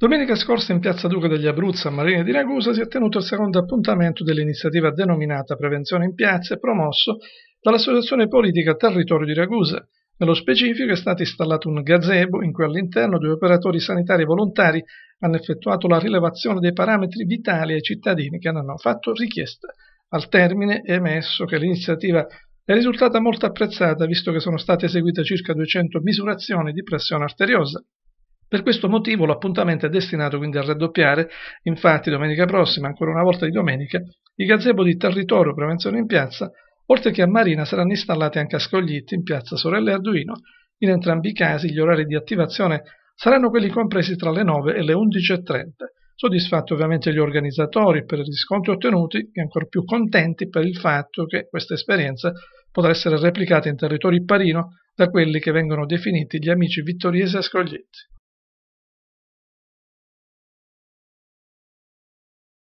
Domenica scorsa in Piazza Duca degli Abruzzi a Marina di Ragusa si è tenuto il secondo appuntamento dell'iniziativa denominata Prevenzione in Piazza e promosso dall'associazione politica Territorio di Ragusa. Nello specifico è stato installato un gazebo in cui all'interno due operatori sanitari volontari hanno effettuato la rilevazione dei parametri vitali ai cittadini che ne hanno fatto richiesta. Al termine è emesso che l'iniziativa è risultata molto apprezzata visto che sono state eseguite circa 200 misurazioni di pressione arteriosa. Per questo motivo l'appuntamento è destinato quindi a raddoppiare, infatti domenica prossima, ancora una volta di domenica, i gazebo di territorio prevenzione in piazza, oltre che a Marina, saranno installati anche a Scoglitti in piazza Sorelle Arduino. In entrambi i casi gli orari di attivazione saranno quelli compresi tra le 9 e le 11.30. Soddisfatti ovviamente gli organizzatori per i riscontri ottenuti e ancor più contenti per il fatto che questa esperienza potrà essere replicata in territorio parino da quelli che vengono definiti gli amici vittoriesi a Scoglietti.